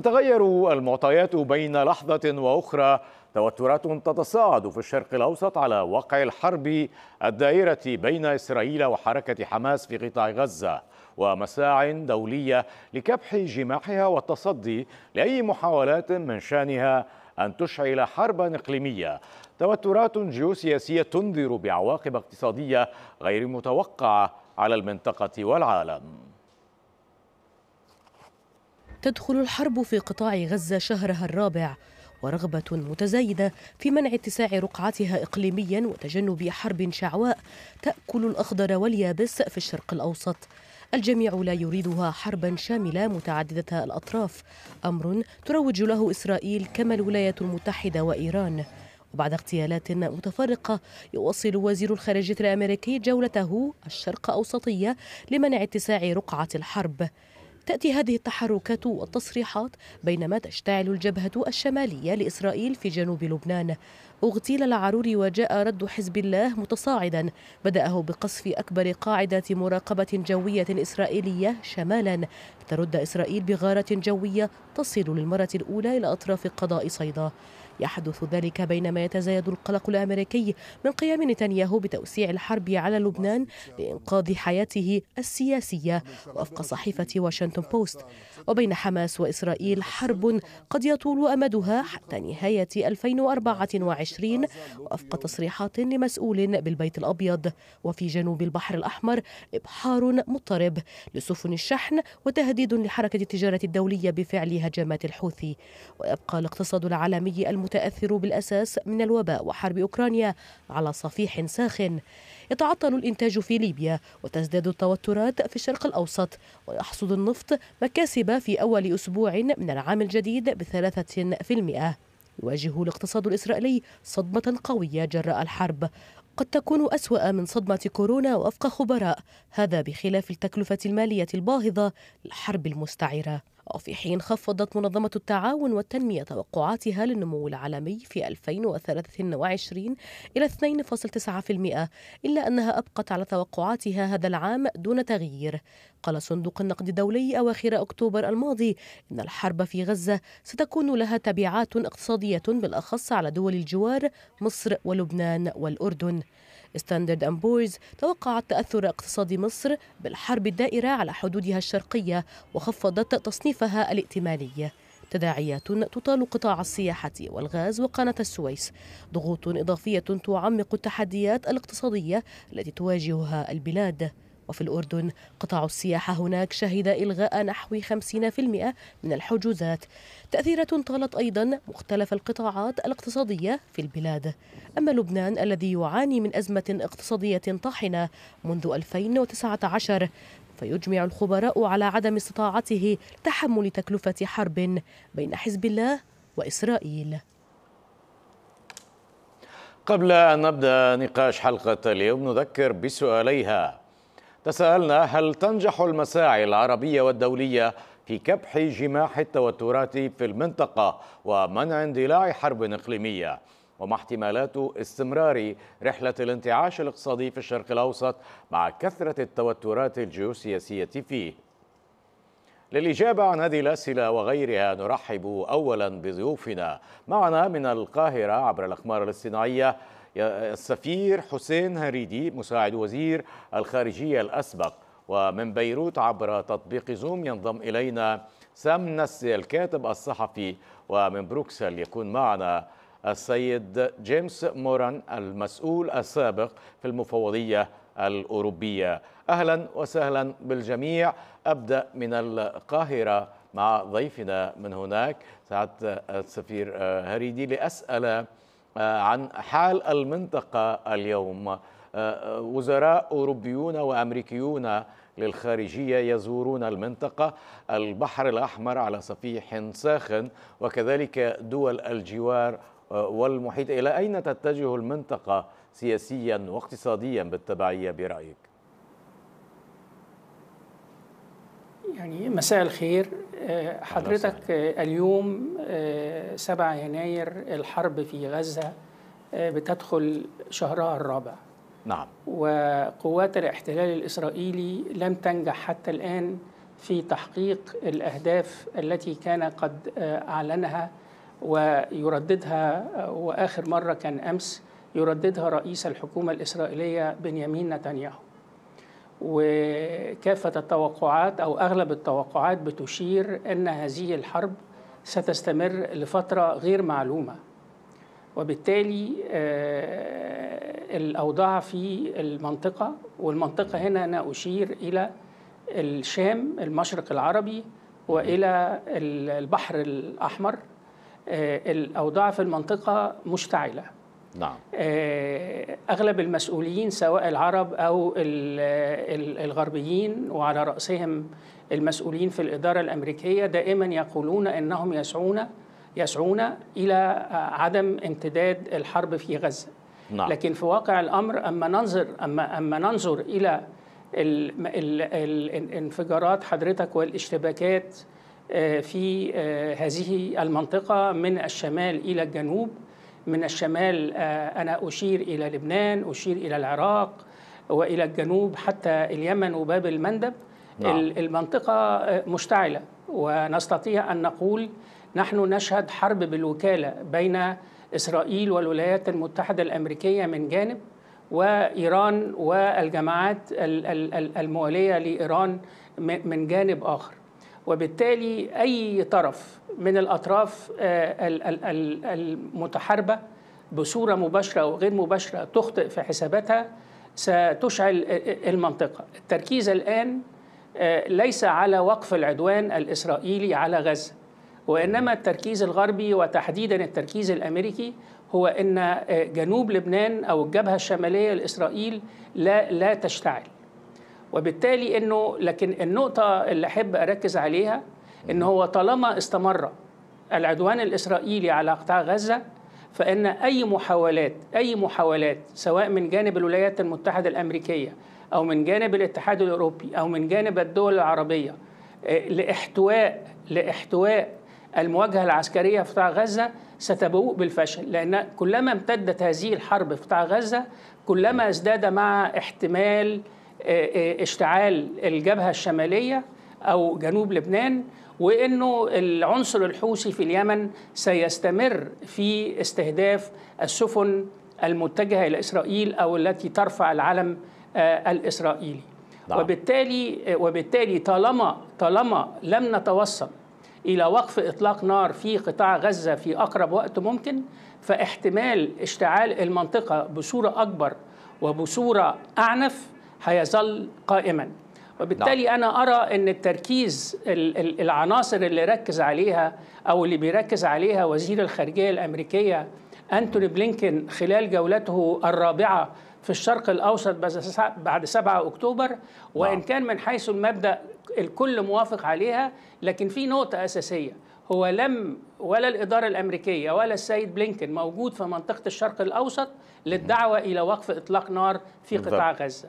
تتغير المعطيات بين لحظة وأخرى توترات تتصاعد في الشرق الأوسط على وقع الحرب الدائرة بين إسرائيل وحركة حماس في قطاع غزة ومساع دولية لكبح جماحها والتصدي لأي محاولات من شأنها أن تشعل حربا إقليمية توترات جيوسياسية تنذر بعواقب اقتصادية غير متوقعة على المنطقة والعالم تدخل الحرب في قطاع غزة شهرها الرابع ورغبة متزايدة في منع اتساع رقعتها إقليميا وتجنب حرب شعواء تأكل الأخضر واليابس في الشرق الأوسط الجميع لا يريدها حربا شامله متعدده الاطراف امر تروج له اسرائيل كما الولايات المتحده وايران وبعد اغتيالات متفرقه يواصل وزير الخارجيه الامريكي جولته الشرق اوسطيه لمنع اتساع رقعه الحرب تأتي هذه التحركات والتصريحات بينما تشتعل الجبهة الشمالية لإسرائيل في جنوب لبنان اغتيل العروري وجاء رد حزب الله متصاعدا بدأه بقصف أكبر قاعدة مراقبة جوية إسرائيلية شمالا ترد إسرائيل بغارة جوية تصل للمرة الأولى إلى أطراف قضاء صيدا يحدث ذلك بينما يتزايد القلق الأمريكي من قيام نتنياهو بتوسيع الحرب على لبنان لإنقاذ حياته السياسية وفق صحيفة واشنطن بوست وبين حماس وإسرائيل حرب قد يطول أمدها حتى نهاية 2024 وفق تصريحات لمسؤول بالبيت الأبيض وفي جنوب البحر الأحمر إبحار مضطرب لسفن الشحن وتهديد لحركة التجارة الدولية بفعل هجمات الحوثي ويبقى الاقتصاد العالمي الم المتأثر بالأساس من الوباء وحرب أوكرانيا على صفيح ساخن يتعطل الإنتاج في ليبيا وتزداد التوترات في الشرق الأوسط ويحصد النفط مكاسب في أول أسبوع من العام الجديد بثلاثة في المئة يواجه الاقتصاد الإسرائيلي صدمة قوية جراء الحرب قد تكون أسوأ من صدمة كورونا وفق خبراء هذا بخلاف التكلفة المالية الباهظة للحرب المستعرة وفي حين خفضت منظمة التعاون والتنمية توقعاتها للنمو العالمي في 2023 إلى 2.9% إلا أنها أبقت على توقعاتها هذا العام دون تغيير قال صندوق النقد الدولي أواخر أكتوبر الماضي إن الحرب في غزة ستكون لها تبعات اقتصادية بالأخص على دول الجوار مصر ولبنان والأردن ستاندرد أند بويز توقعت تأثر اقتصاد مصر بالحرب الدائرة على حدودها الشرقية وخفضت تصنيفها الائتماني تداعيات تطال قطاع السياحة والغاز وقناة السويس ضغوط إضافية تعمق التحديات الاقتصادية التي تواجهها البلاد وفي الأردن قطاع السياحة هناك شهد إلغاء نحو 50% من الحجوزات تأثيرة طالت أيضا مختلف القطاعات الاقتصادية في البلاد أما لبنان الذي يعاني من أزمة اقتصادية طاحنة منذ 2019 فيجمع الخبراء على عدم استطاعته تحمل تكلفة حرب بين حزب الله وإسرائيل قبل أن نبدأ نقاش حلقة اليوم نذكر بسؤاليها تساءلنا هل تنجح المساعي العربية والدولية في كبح جماح التوترات في المنطقة ومنع اندلاع حرب إقليمية وما احتمالات استمرار رحلة الانتعاش الاقتصادي في الشرق الأوسط مع كثرة التوترات الجيوسياسية فيه للإجابة عن هذه الأسئلة وغيرها نرحب أولا بضيوفنا معنا من القاهرة عبر الأقمار الاصطناعية السفير حسين هريدي مساعد وزير الخارجية الأسبق ومن بيروت عبر تطبيق زوم ينضم إلينا سام نسي الكاتب الصحفي ومن بروكسل يكون معنا السيد جيمس موران المسؤول السابق في المفوضية الأوروبية أهلا وسهلا بالجميع أبدأ من القاهرة مع ضيفنا من هناك سعادة السفير هريدي لأسأل آه، عن حال المنطقة اليوم آه، آه، وزراء أوروبيون وأمريكيون للخارجية يزورون المنطقة البحر الأحمر على صفيح ساخن وكذلك دول الجوار والمحيط إلى أين تتجه المنطقة سياسيا واقتصاديا بالتبعية برأيك؟ يعني مساء الخير آه، حضرتك اليوم 7 آه، يناير الحرب في غزة آه، بتدخل شهرها الرابع نعم وقوات الاحتلال الإسرائيلي لم تنجح حتى الآن في تحقيق الأهداف التي كان قد أعلنها ويرددها وآخر مرة كان أمس يرددها رئيس الحكومة الإسرائيلية بنيامين نتنياهو وكافة التوقعات أو أغلب التوقعات بتشير أن هذه الحرب ستستمر لفترة غير معلومة وبالتالي آه، الأوضاع في المنطقة والمنطقة هنا أنا أشير إلى الشام المشرق العربي وإلى البحر الأحمر آه، الأوضاع في المنطقة مشتعلة نعم. آه، أغلب المسؤولين سواء العرب أو الغربيين وعلى رأسهم المسؤولين في الإدارة الأمريكية دائما يقولون أنهم يسعون يسعون إلى عدم امتداد الحرب في غزة نعم. لكن في واقع الأمر أما ننظر, أما أما ننظر إلى الانفجارات حضرتك والاشتباكات آه، في آه، هذه المنطقة من الشمال إلى الجنوب من الشمال آه، أنا أشير إلى لبنان أشير إلى العراق وإلى الجنوب حتى اليمن وباب المندب نعم. المنطقة آه، مشتعلة ونستطيع أن نقول نحن نشهد حرب بالوكالة بين إسرائيل والولايات المتحدة الأمريكية من جانب وإيران والجماعات الموالية لإيران من جانب آخر وبالتالي أي طرف من الأطراف آه، المتحاربة بصورة مباشرة أو غير مباشرة تخطئ في حساباتها ستشعل المنطقة التركيز الآن آه، ليس على وقف العدوان الإسرائيلي على غزة وإنما التركيز الغربي وتحديدا التركيز الأمريكي هو أن آه، جنوب لبنان أو الجبهة الشمالية لإسرائيل لا, لا تشتعل وبالتالي انه لكن النقطه اللي احب اركز عليها ان هو طالما استمر العدوان الاسرائيلي على قطاع غزه فان اي محاولات اي محاولات سواء من جانب الولايات المتحده الامريكيه او من جانب الاتحاد الاوروبي او من جانب الدول العربيه آه، لاحتواء لاحتواء المواجهه العسكريه في قطاع غزه ستبوء بالفشل لان كلما امتدت هذه الحرب في قطاع غزه كلما ازداد مع احتمال آه، آه، اشتعال الجبهة الشمالية أو جنوب لبنان وأنه العنصر الحوثي في اليمن سيستمر في استهداف السفن المتجهة إلى إسرائيل أو التي ترفع العلم آه، الإسرائيلي نعم. وبالتالي وبالتالي طالما طالما لم نتوصل الى وقف اطلاق نار في قطاع غزه في اقرب وقت ممكن فاحتمال اشتعال المنطقه بصوره اكبر وبصوره اعنف هيظل قائما وبالتالي نعم. انا ارى ان التركيز العناصر اللي ركز عليها او اللي بيركز عليها وزير الخارجيه الامريكيه انتوني بلينكن خلال جولته الرابعه في الشرق الاوسط بعد 7 اكتوبر نعم. وان كان من حيث المبدا الكل موافق عليها لكن في نقطه اساسيه هو لم ولا الإدارة الأمريكية ولا السيد بلينكن موجود في منطقة الشرق الأوسط للدعوة إلى وقف إطلاق نار في قطاع غزة